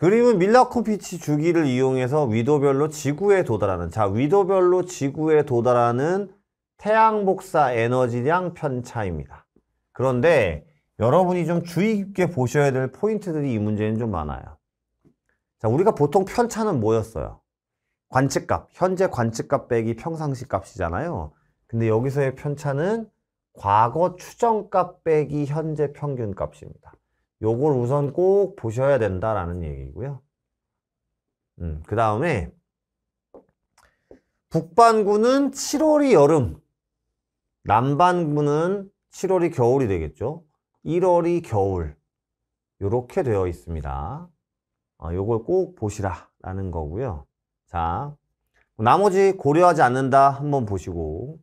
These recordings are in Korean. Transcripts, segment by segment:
그림은 밀라코피치 주기를 이용해서 위도별로 지구에 도달하는 자 위도별로 지구에 도달하는 태양 복사 에너지량 편차입니다. 그런데 여러분이 좀 주의 깊게 보셔야 될 포인트들이 이 문제는 좀 많아요. 자 우리가 보통 편차는 뭐였어요? 관측값, 현재 관측값 빼기 평상시 값이잖아요. 근데 여기서의 편차는 과거 추정값 빼기 현재 평균 값입니다. 요걸 우선 꼭 보셔야 된다라는 얘기고요. 음, 그 다음에 북반구는 7월이 여름, 남반구는 7월이 겨울이 되겠죠. 1월이 겨울 이렇게 되어 있습니다. 어, 요걸 꼭 보시라라는 거고요. 자, 나머지 고려하지 않는다 한번 보시고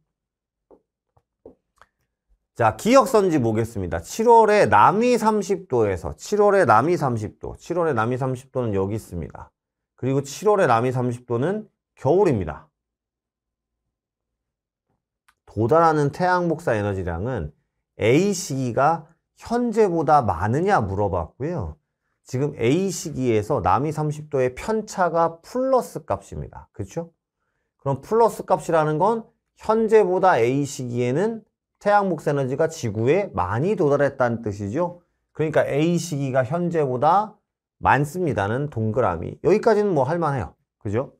자, 기억선지 보겠습니다. 7월에 남이 30도에서 7월에 남이 30도, 7월에 남이 30도는 여기 있습니다. 그리고 7월에 남이 30도는 겨울입니다. 도달하는 태양복사 에너지량은 A 시기가 현재보다 많으냐 물어봤고요. 지금 A 시기에서 남이 30도의 편차가 플러스 값입니다. 그렇죠? 그럼 플러스 값이라는 건 현재보다 A 시기에는 태양목 에너지가 지구에 많이 도달했다는 뜻이죠. 그러니까 A 시기가 현재보다 많습니다는 동그라미. 여기까지는 뭐 할만해요. 그죠?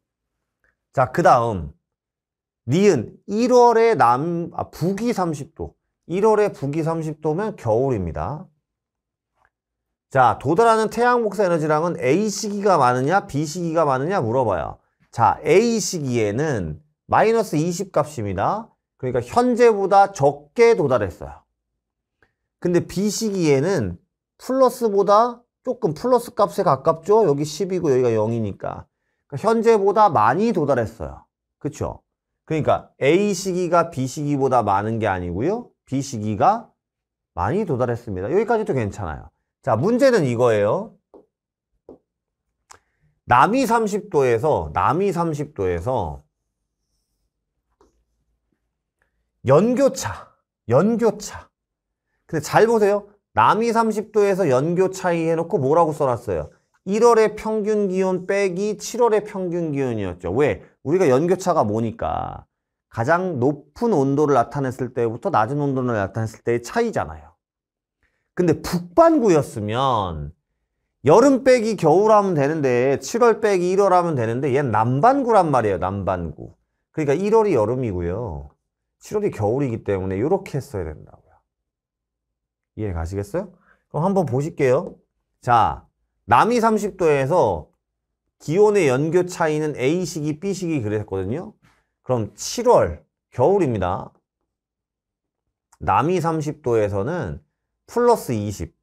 자, 그 다음. 니은 1월에 남, 아, 북위 30도. 1월에 북위 30도면 겨울입니다. 자, 도달하는 태양목사에너지랑은 A 시기가 많으냐, B 시기가 많으냐 물어봐요. 자, A 시기에는 마이너스 20 값입니다. 그러니까 현재보다 적게 도달했어요. 근데 B 시기에는 플러스보다 조금 플러스 값에 가깝죠? 여기 10이고 여기가 0이니까. 그러니까 현재보다 많이 도달했어요. 그쵸? 그러니까 A 시기가 B 시기보다 많은 게 아니고요. B 시기가 많이 도달했습니다. 여기까지도 괜찮아요. 자, 문제는 이거예요. 남이 30도에서, 남이 30도에서 연교차, 연교차. 근데 잘 보세요. 남이 30도에서 연교차이 해놓고 뭐라고 써놨어요? 1월의 평균 기온 빼기 7월의 평균 기온이었죠. 왜? 우리가 연교차가 뭐니까 가장 높은 온도를 나타냈을 때부터 낮은 온도를 나타냈을 때의 차이잖아요. 근데 북반구였으면 여름 빼기 겨울 하면 되는데 7월 빼기 1월 하면 되는데 얘는 남반구란 말이에요. 남반구. 그러니까 1월이 여름이고요. 7월이 겨울이기 때문에 이렇게 했어야 된다고요. 이해 가시겠어요? 그럼 한번 보실게요. 자, 남이 30도에서 기온의 연교 차이는 A시기, B시기 그랬거든요. 그럼 7월, 겨울입니다. 남이 30도에서는 플러스 20,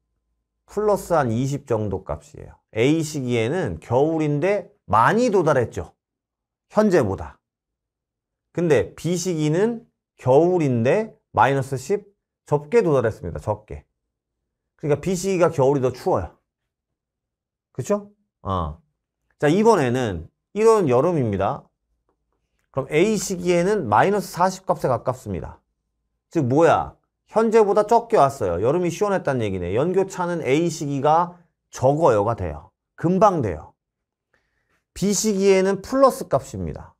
플러스 한 20 정도 값이에요. A 시기에는 겨울인데 많이 도달했죠. 현재보다. 근데 B 시기는 겨울인데 마이너스 10 적게 도달했습니다. 적게. 그러니까 B 시기가 겨울이 더 추워요. 그쵸? 어. 자, 이번에는 이런 여름입니다. 그럼 A 시기에는 마이너스 40 값에 가깝습니다. 즉 뭐야? 현재보다 적게 왔어요. 여름이 시원했다는 얘기네. 연교차는 A 시기가 적어요가 돼요. 금방 돼요. B 시기에는 플러스 값입니다.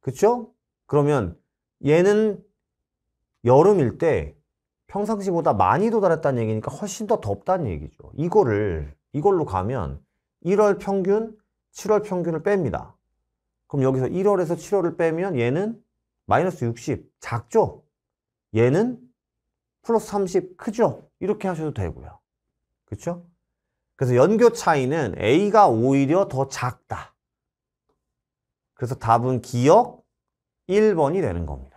그쵸? 그러면 얘는 여름일 때 평상시보다 많이 도달했다는 얘기니까 훨씬 더 덥다는 얘기죠. 이거를 이걸로 가면 1월 평균, 7월 평균을 뺍니다. 그럼 여기서 1월에서 7월을 빼면 얘는 마이너스 60 작죠? 얘는 플러스 30 크죠? 이렇게 하셔도 되고요. 그렇죠? 그래서 연교 차이는 A가 오히려 더 작다. 그래서 답은 기억 1번이 되는 겁니다.